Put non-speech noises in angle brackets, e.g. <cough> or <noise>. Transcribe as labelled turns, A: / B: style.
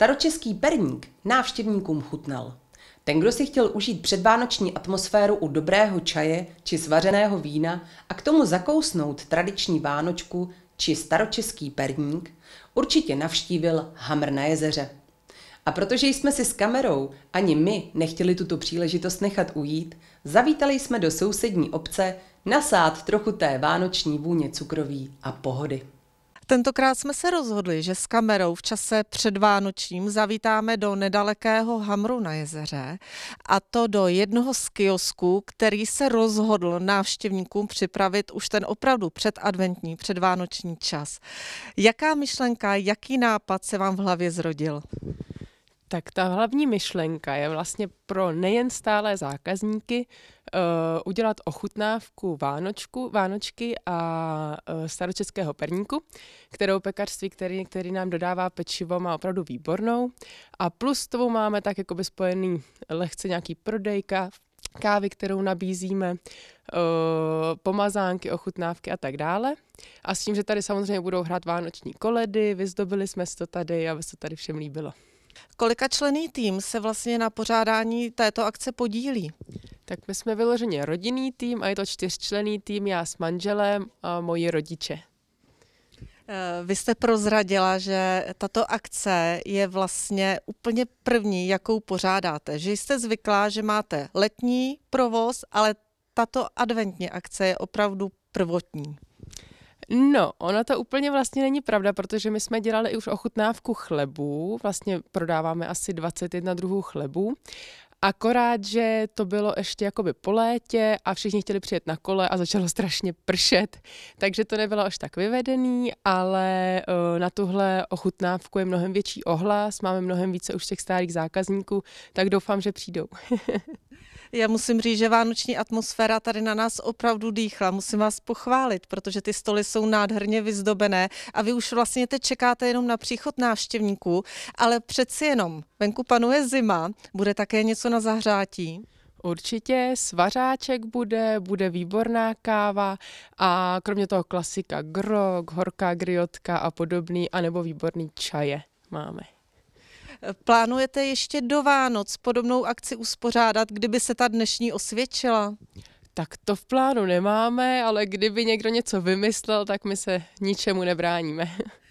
A: Staročeský perník návštěvníkům chutnal. Ten, kdo si chtěl užít předvánoční atmosféru u dobrého čaje či svařeného vína a k tomu zakousnout tradiční vánočku či staročeský perník, určitě navštívil Hamr na jezeře. A protože jsme si s kamerou ani my nechtěli tuto příležitost nechat ujít, zavítali jsme do sousední obce nasát trochu té vánoční vůně cukroví a pohody. Tentokrát
B: jsme se rozhodli, že s kamerou v čase předvánočním zavítáme do nedalekého Hamru na jezeře a to do jednoho z kiosků, který se rozhodl návštěvníkům připravit už ten opravdu předadventní, předvánoční čas. Jaká myšlenka, jaký nápad se vám v hlavě zrodil? Tak ta hlavní myšlenka
C: je vlastně pro nejen stálé zákazníky uh, udělat ochutnávku Vánočku, Vánočky a uh, staročeského perníku, kterou pekařství, který, který nám dodává pečivo, má opravdu výbornou. A plus tomu máme tak jakoby spojený lehce nějaký prodejka, kávy, kterou nabízíme, eh, pomazánky, ochutnávky a tak dále. A s tím, že tady samozřejmě budou hrát vánoční koledy, vyzdobili jsme to tady, aby se to tady všem líbilo. Kolika člený tým se vlastně na pořádání této akce podílí? Tak my jsme vyloženě rodinný tým a je to
B: čtyřčlený tým, já s manželem a moji rodiče. Eh, vy jste prozradila, že tato akce je vlastně úplně první, jakou pořádáte. Že jste zvyklá, že máte letní provoz, ale tato adventní akce je opravdu prvotní. No, ona to úplně vlastně není pravda,
C: protože my jsme dělali už ochutnávku chlebu, vlastně prodáváme asi 21 druhů chlebu Akorát, že to bylo ještě jakoby po létě a všichni chtěli přijet na kole a začalo strašně pršet, takže to nebylo až tak vyvedený, ale eh, na tuhle ochutnávku je mnohem větší ohlas, máme mnohem více už těch starých zákazníků, tak doufám, že přijdou. <laughs>
B: Já musím říct, že vánoční atmosféra tady na nás opravdu dýchla. Musím vás pochválit, protože ty stoly jsou nádherně vyzdobené a vy už vlastně teď čekáte jenom na příchod návštěvníků, ale přeci jenom venku panuje zima, bude také něco na zahřátí? Určitě, svařáček bude, bude výborná
C: káva a kromě toho klasika grog, horká griotka a podobný,
B: anebo výborný čaje máme. Plánujete ještě do Vánoc podobnou akci uspořádat, kdyby se ta dnešní osvědčila? Tak to v plánu
C: nemáme, ale kdyby někdo něco vymyslel, tak my se ničemu nebráníme. <laughs>